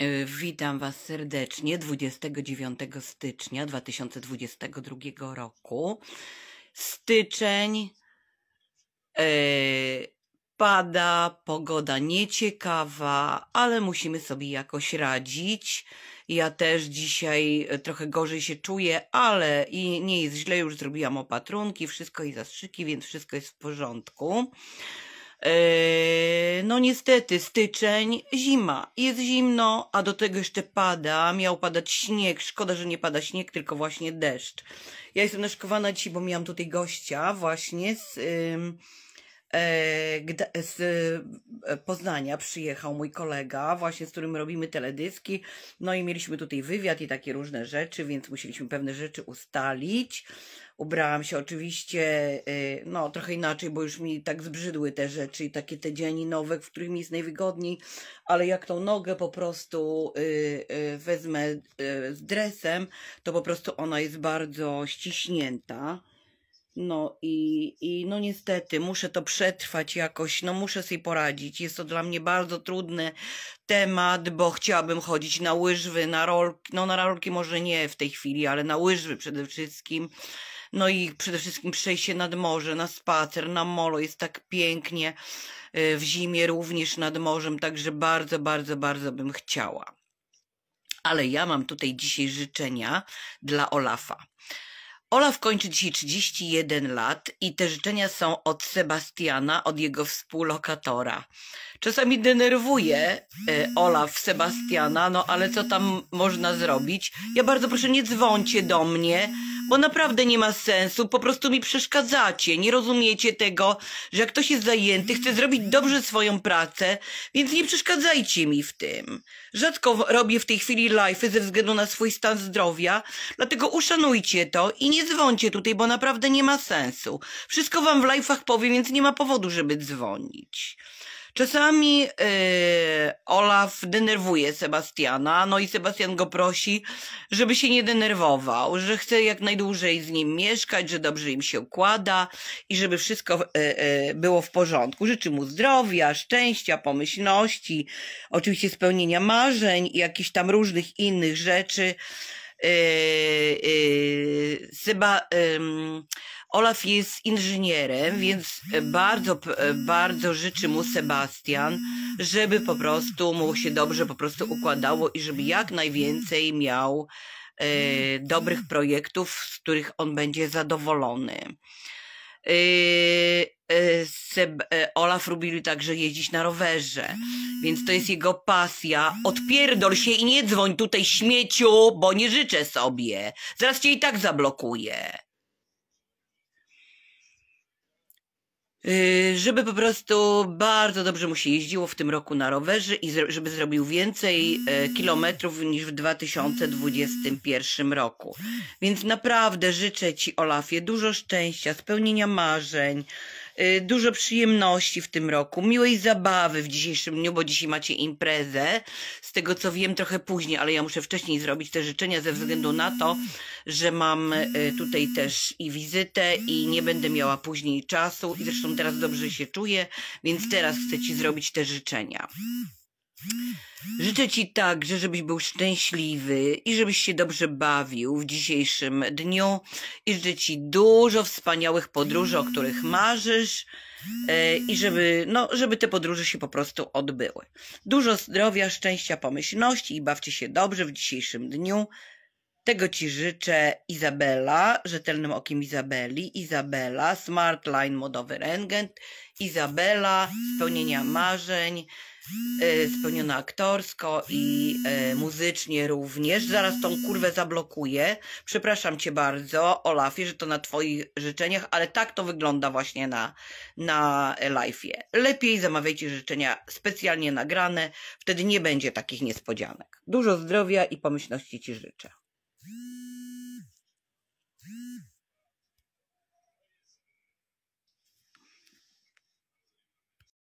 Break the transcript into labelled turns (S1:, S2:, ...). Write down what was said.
S1: E, witam Was serdecznie 29 stycznia 2022 roku. Styczeń e, pada, pogoda nieciekawa, ale musimy sobie jakoś radzić. Ja też dzisiaj e, trochę gorzej się czuję, ale i nie jest źle, już zrobiłam opatrunki, wszystko i zastrzyki, więc wszystko jest w porządku. Yy, no niestety, styczeń, zima. Jest zimno, a do tego jeszcze pada. Miał padać śnieg. Szkoda, że nie pada śnieg, tylko właśnie deszcz. Ja jestem naszkowana dzisiaj, bo miałam tutaj gościa właśnie z, e, z e, Poznania. Przyjechał mój kolega, właśnie z którym robimy teledyski. No i mieliśmy tutaj wywiad i takie różne rzeczy, więc musieliśmy pewne rzeczy ustalić. Ubrałam się oczywiście, y, no trochę inaczej, bo już mi tak zbrzydły te rzeczy i takie te dzianinowe, w których mi jest najwygodniej, ale jak tą nogę po prostu y, y, wezmę z dresem, to po prostu ona jest bardzo ściśnięta no i, i no niestety muszę to przetrwać jakoś, no muszę sobie poradzić. Jest to dla mnie bardzo trudny temat, bo chciałabym chodzić na łyżwy, na rolki, no na rolki może nie w tej chwili, ale na łyżwy przede wszystkim. No i przede wszystkim przejście nad morze, na spacer, na molo, jest tak pięknie y, w zimie również nad morzem, także bardzo, bardzo, bardzo bym chciała. Ale ja mam tutaj dzisiaj życzenia dla Olafa. Olaf kończy dzisiaj 31 lat i te życzenia są od Sebastiana, od jego współlokatora. Czasami denerwuje e, Olaf Sebastiana, no ale co tam można zrobić? Ja bardzo proszę, nie dzwońcie do mnie, bo naprawdę nie ma sensu, po prostu mi przeszkadzacie, nie rozumiecie tego, że jak ktoś jest zajęty, chce zrobić dobrze swoją pracę, więc nie przeszkadzajcie mi w tym. Rzadko robię w tej chwili live'y ze względu na swój stan zdrowia, dlatego uszanujcie to i nie dzwońcie tutaj, bo naprawdę nie ma sensu. Wszystko wam w live'ach powiem, więc nie ma powodu, żeby dzwonić. Czasami yy, Olaf denerwuje Sebastiana, no i Sebastian go prosi, żeby się nie denerwował, że chce jak najdłużej z nim mieszkać, że dobrze im się układa i żeby wszystko yy, yy, było w porządku. Życzy mu zdrowia, szczęścia, pomyślności, oczywiście spełnienia marzeń i jakichś tam różnych innych rzeczy. Y, y, Seba, Olaf jest inżynierem, więc bardzo, bardzo życzy mu Sebastian, żeby po prostu mu się dobrze po prostu układało i żeby jak najwięcej miał y, dobrych projektów, z których on będzie zadowolony. Y, y, Seb y, Olaf lubili także jeździć na rowerze, więc to jest mm. jego pasja. Odpierdol się i nie dzwoń tutaj śmieciu, bo nie życzę sobie. Zaraz cię i tak zablokuję. Y, żeby po prostu bardzo dobrze mu się jeździło w tym roku na rowerze i żeby zrobił więcej y, kilometrów niż w 2021 roku. Więc naprawdę życzę Ci, Olafie, dużo szczęścia, spełnienia marzeń, Y, dużo przyjemności w tym roku, miłej zabawy w dzisiejszym dniu, bo dzisiaj macie imprezę. Z tego co wiem, trochę później, ale ja muszę wcześniej zrobić te życzenia ze względu na to, że mam y, tutaj też i wizytę i nie będę miała później czasu i zresztą teraz dobrze się czuję, więc teraz chcę Ci zrobić te życzenia. Życzę Ci także, żebyś był szczęśliwy i żebyś się dobrze bawił w dzisiejszym dniu i życzę Ci dużo wspaniałych podróży, o których marzysz e, i żeby, no, żeby te podróże się po prostu odbyły. Dużo zdrowia, szczęścia, pomyślności i bawcie się dobrze w dzisiejszym dniu. Tego Ci życzę Izabela, rzetelnym okiem Izabeli, Izabela, Smartline, modowy rengent, Izabela, spełnienia marzeń, e, spełniona aktorsko i e, muzycznie również. Zaraz tą kurwę zablokuję. Przepraszam Cię bardzo, Olafie, że to na Twoich życzeniach, ale tak to wygląda właśnie na, na live'ie. Lepiej zamawiajcie życzenia specjalnie nagrane, wtedy nie będzie takich niespodzianek. Dużo zdrowia i pomyślności Ci życzę. ピュー。